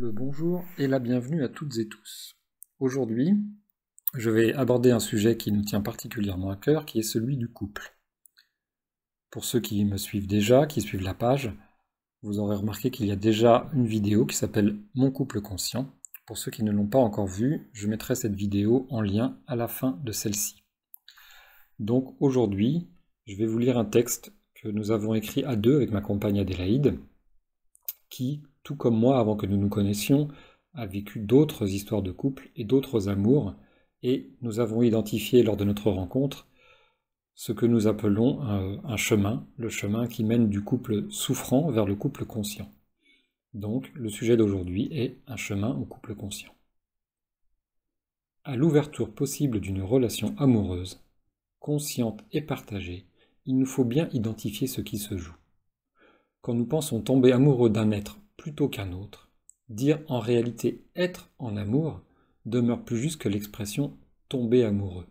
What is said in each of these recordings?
le bonjour et la bienvenue à toutes et tous. Aujourd'hui, je vais aborder un sujet qui nous tient particulièrement à cœur, qui est celui du couple. Pour ceux qui me suivent déjà, qui suivent la page, vous aurez remarqué qu'il y a déjà une vidéo qui s'appelle Mon couple conscient. Pour ceux qui ne l'ont pas encore vue, je mettrai cette vidéo en lien à la fin de celle-ci. Donc aujourd'hui, je vais vous lire un texte que nous avons écrit à deux avec ma compagne Adélaïde, qui tout comme moi avant que nous nous connaissions, a vécu d'autres histoires de couple et d'autres amours, et nous avons identifié lors de notre rencontre ce que nous appelons un, chemin, le chemin qui mène du couple souffrant vers le couple conscient. Donc le sujet d'aujourd'hui est un chemin au couple conscient. À l'ouverture possible d'une relation amoureuse, consciente et partagée, il nous faut bien identifier ce qui se joue. Quand nous pensons tomber amoureux d'un être plutôt qu'un autre, dire en réalité être en amour demeure plus juste que l'expression tomber amoureux.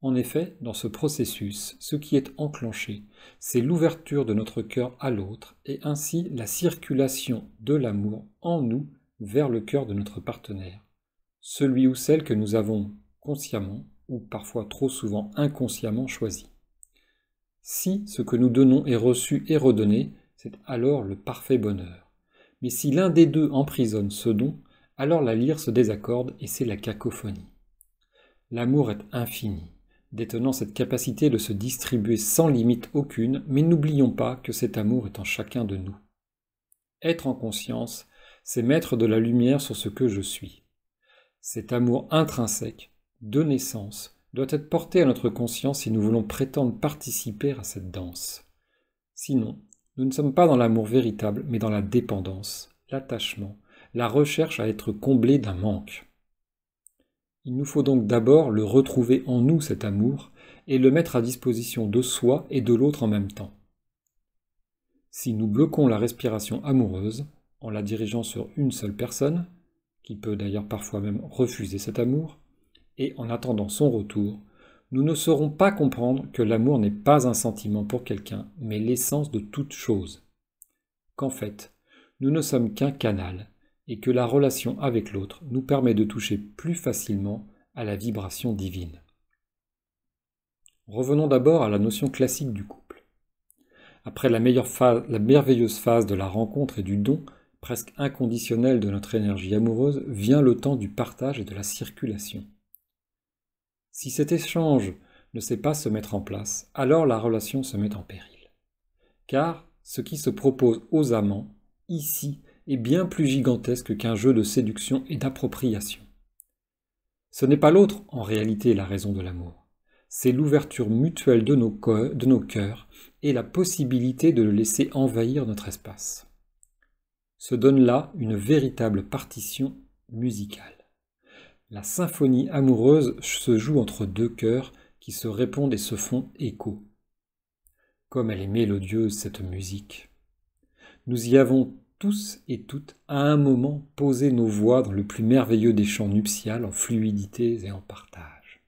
En effet, dans ce processus, ce qui est enclenché, c'est l'ouverture de notre cœur à l'autre et ainsi la circulation de l'amour en nous vers le cœur de notre partenaire, celui ou celle que nous avons consciemment ou parfois trop souvent inconsciemment choisi. Si ce que nous donnons est reçu et redonné, c'est alors le parfait bonheur mais si l'un des deux emprisonne ce don, alors la lyre se désaccorde et c'est la cacophonie. L'amour est infini, détenant cette capacité de se distribuer sans limite aucune, mais n'oublions pas que cet amour est en chacun de nous. Être en conscience, c'est mettre de la lumière sur ce que je suis. Cet amour intrinsèque, de naissance, doit être porté à notre conscience si nous voulons prétendre participer à cette danse. Sinon, nous ne sommes pas dans l'amour véritable, mais dans la dépendance, l'attachement, la recherche à être comblé d'un manque. Il nous faut donc d'abord le retrouver en nous, cet amour, et le mettre à disposition de soi et de l'autre en même temps. Si nous bloquons la respiration amoureuse, en la dirigeant sur une seule personne, qui peut d'ailleurs parfois même refuser cet amour, et en attendant son retour, nous ne saurons pas comprendre que l'amour n'est pas un sentiment pour quelqu'un, mais l'essence de toute chose. Qu'en fait, nous ne sommes qu'un canal, et que la relation avec l'autre nous permet de toucher plus facilement à la vibration divine. Revenons d'abord à la notion classique du couple. Après la, meilleure phase, la merveilleuse phase de la rencontre et du don, presque inconditionnel de notre énergie amoureuse, vient le temps du partage et de la circulation. Si cet échange ne sait pas se mettre en place, alors la relation se met en péril. Car ce qui se propose aux amants, ici, est bien plus gigantesque qu'un jeu de séduction et d'appropriation. Ce n'est pas l'autre, en réalité, la raison de l'amour. C'est l'ouverture mutuelle de nos, de nos cœurs et la possibilité de le laisser envahir notre espace. Se donne là une véritable partition musicale. La symphonie amoureuse se joue entre deux cœurs qui se répondent et se font écho. Comme elle est mélodieuse, cette musique. Nous y avons tous et toutes, à un moment, posé nos voix dans le plus merveilleux des chants nuptials en fluidité et en partage.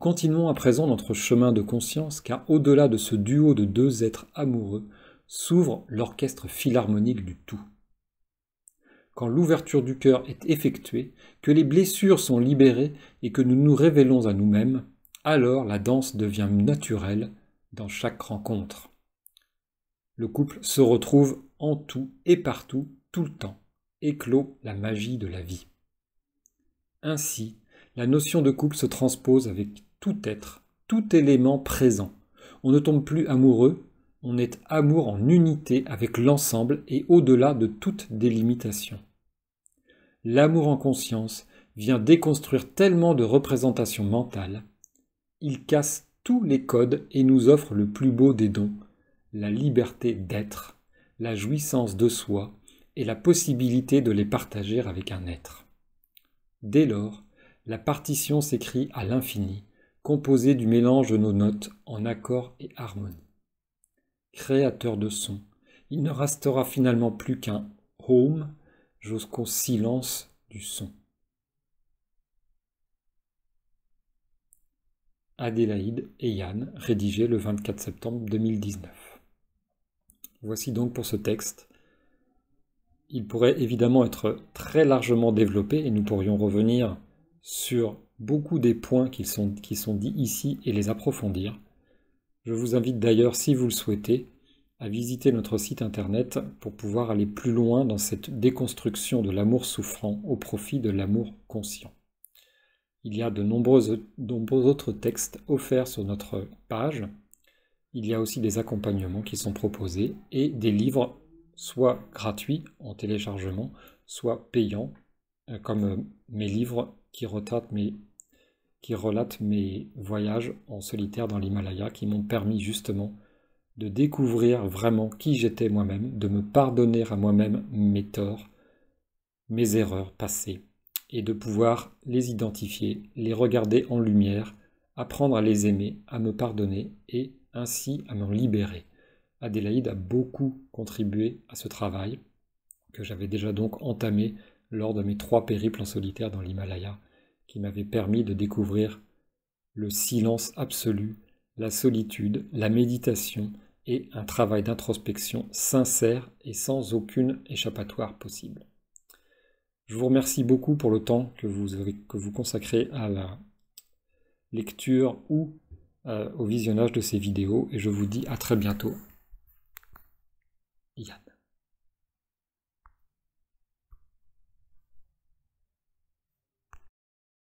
Continuons à présent notre chemin de conscience, car au-delà de ce duo de deux êtres amoureux s'ouvre l'orchestre philharmonique du tout quand l'ouverture du cœur est effectuée, que les blessures sont libérées et que nous nous révélons à nous-mêmes, alors la danse devient naturelle dans chaque rencontre. Le couple se retrouve en tout et partout, tout le temps, Éclot la magie de la vie. Ainsi, la notion de couple se transpose avec tout être, tout élément présent. On ne tombe plus amoureux, on est amour en unité avec l'ensemble et au-delà de toute délimitation l'amour en conscience vient déconstruire tellement de représentations mentales. Il casse tous les codes et nous offre le plus beau des dons, la liberté d'être, la jouissance de soi et la possibilité de les partager avec un être. Dès lors, la partition s'écrit à l'infini, composée du mélange de nos notes en accord et harmonie. Créateur de sons, il ne restera finalement plus qu'un home jusqu'au silence du son. Adélaïde et Yann, rédigé le 24 septembre 2019. Voici donc pour ce texte. Il pourrait évidemment être très largement développé et nous pourrions revenir sur beaucoup des points qui sont, qui sont dits ici et les approfondir. Je vous invite d'ailleurs, si vous le souhaitez, à visiter notre site internet pour pouvoir aller plus loin dans cette déconstruction de l'amour souffrant au profit de l'amour conscient. Il y a de nombreux, autres textes offerts sur notre page. Il y a aussi des accompagnements qui sont proposés et des livres soit gratuits en téléchargement, soit payants, euh, comme euh, mes livres qui, qui relatent mes voyages en solitaire dans l'Himalaya qui m'ont permis justement de découvrir vraiment qui j'étais moi-même, de me pardonner à moi-même mes torts, mes erreurs passées, et de pouvoir les identifier, les regarder en lumière, apprendre à les aimer, à me pardonner et ainsi à m'en libérer. Adélaïde a beaucoup contribué à ce travail que j'avais déjà donc entamé lors de mes trois périples en solitaire dans l'Himalaya, qui m'avait permis de découvrir le silence absolu, la solitude, la méditation, et un travail d'introspection sincère et sans aucune échappatoire possible. Je vous remercie beaucoup pour le temps que vous, avez, que vous consacrez à la lecture ou euh, au visionnage de ces vidéos et je vous dis à très bientôt. Yann.